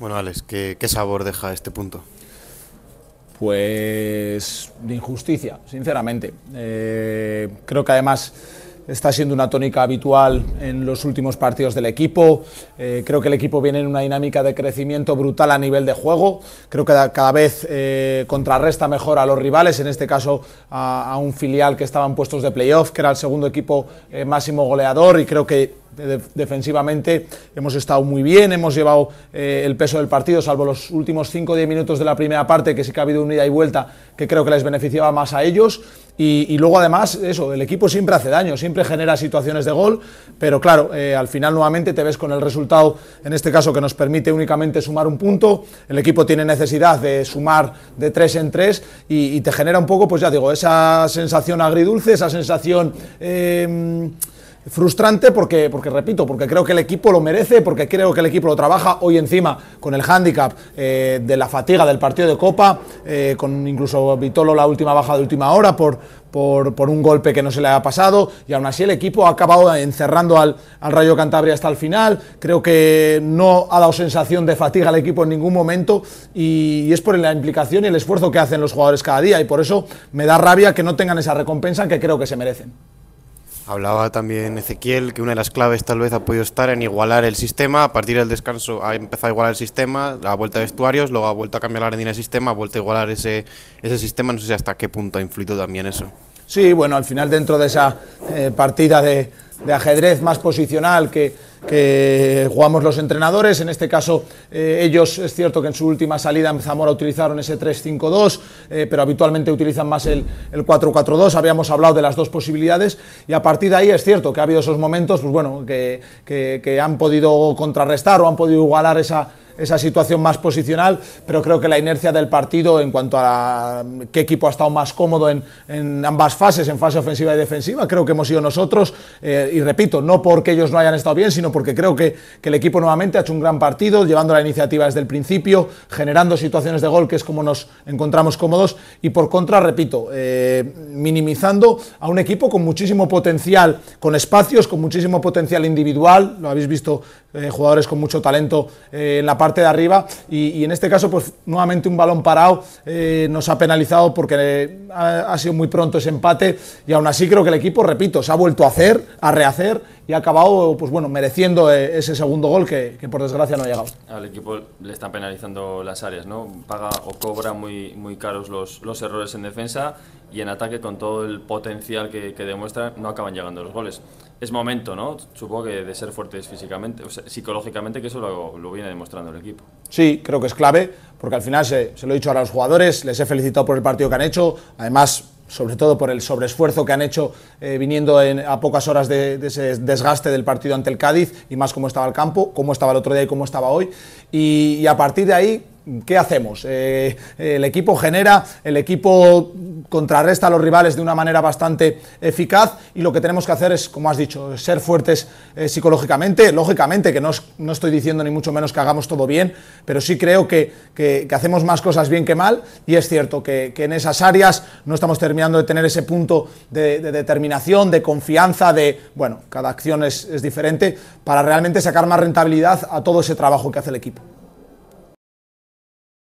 Bueno, Alex, ¿qué, sabor deja este punto? Pues de injusticia, sinceramente. Eh, creo que además está siendo una tónica habitual en los últimos partidos del equipo. Eh, creo que el equipo viene en una dinámica de crecimiento brutal a nivel de juego. Creo que cada vez eh, contrarresta mejor a los rivales, en este caso a, un filial que estaba en puestos de playoff, que era el segundo equipo máximo goleador y creo que defensivamente hemos estado muy bien, hemos llevado eh, el peso del partido, salvo los últimos 5 o 10 minutos de la primera parte, que sí que ha habido unida y vuelta, que creo que les beneficiaba más a ellos. Y, luego además, eso, el equipo siempre hace daño, siempre genera situaciones de gol, pero claro, eh, al final nuevamente te ves con el resultado, en este caso, que nos permite únicamente sumar un punto, el equipo tiene necesidad de sumar de tres en tres y, te genera un poco, pues ya digo, esa sensación agridulce, esa sensación... Em, frustrante porque, porque, repito, porque creo que el equipo lo merece, porque creo que el equipo lo trabaja hoy encima con el hándicap eh, de la fatiga del partido de Copa, eh, con incluso Vitolo la última baja de última hora por, por, un golpe que no se le ha pasado y aún así el equipo ha acabado encerrando al, Rayo Cantabria hasta el final. Creo que no ha dado sensación de fatiga al equipo en ningún momento y, es por la implicación y el esfuerzo que hacen los jugadores cada día y por eso me da rabia que no tengan esa recompensa que creo que se merecen. Hablaba también Ezequiel que una de las claves tal vez ha podido estar en igualar el sistema. A partir del descanso ha empezado a igualar el sistema, la vuelta de vestuarios, luego ha vuelto a cambiar la orden del sistema, ha vuelto a igualar ese, ese sistema. No sé hasta qué punto ha influido también eso. Sí, bueno, al final dentro de esa eh, partida de, de ajedrez más posicional que que jugamos los entrenadores. En este caso, eh, ellos es cierto que en su última salida en Zamora utilizaron ese 3-5-2, eh, pero habitualmente utilizan más el, el 4-4-2. Habíamos hablado de las dos posibilidades y a partir de ahí es cierto que ha habido esos momentos pues bueno, que han podido contrarrestar o han podido igualar esa esa situación más posicional, pero creo que la inercia del partido en cuanto a qué equipo ha estado más cómodo en, en ambas fases, en fase ofensiva y defensiva, creo que hemos sido nosotros, eh, y repito, no porque ellos no hayan estado bien, sino porque creo que, que, el equipo nuevamente ha hecho un gran partido, llevando la iniciativa desde el principio, generando situaciones de gol, que es como nos encontramos cómodos, y por contra, repito, eh, minimizando a un equipo con muchísimo potencial, con espacios, con muchísimo potencial individual, lo habéis visto, eh, jugadores con mucho talento en la parte parte de arriba y, en este caso pues nuevamente un balón parado eh, nos ha penalizado porque eh, ha, sido muy pronto ese empate y aún así creo que el equipo, repito, se ha vuelto a hacer, a rehacer y ha acabado pues bueno mereciendo eh, ese segundo gol que, por desgracia no ha llegado. Al equipo le están penalizando las áreas, ¿no? Paga o cobra muy, muy caros los, errores en defensa y en ataque con todo el potencial que, que demuestra no acaban llegando los goles es momento, ¿no? Supongo que de ser fuertes físicamente, o psicológicamente, que eso lo, viene demostrando el equipo. Sí, creo que es clave, porque al final se, lo he dicho a los jugadores, les he felicitado por el partido que han hecho, además, sobre todo por el sobreesfuerzo que han hecho eh, viniendo a pocas horas de, ese desgaste del partido ante el Cádiz, y más cómo estaba el campo, cómo estaba el otro día y cómo estaba hoy. y, a partir de ahí, ¿qué hacemos? Eh, eh, el equipo genera, el equipo contrarresta a los rivales de una manera bastante eficaz y lo que tenemos que hacer es, como has dicho, ser fuertes eh, psicológicamente, lógicamente, que no, estoy diciendo ni mucho menos que hagamos todo bien, pero sí creo que, hacemos más cosas bien que mal y es cierto que, en esas áreas no estamos terminando de tener ese punto de, determinación, de confianza, de, bueno, cada acción es diferente, para realmente sacar más rentabilidad a todo ese trabajo que hace el equipo.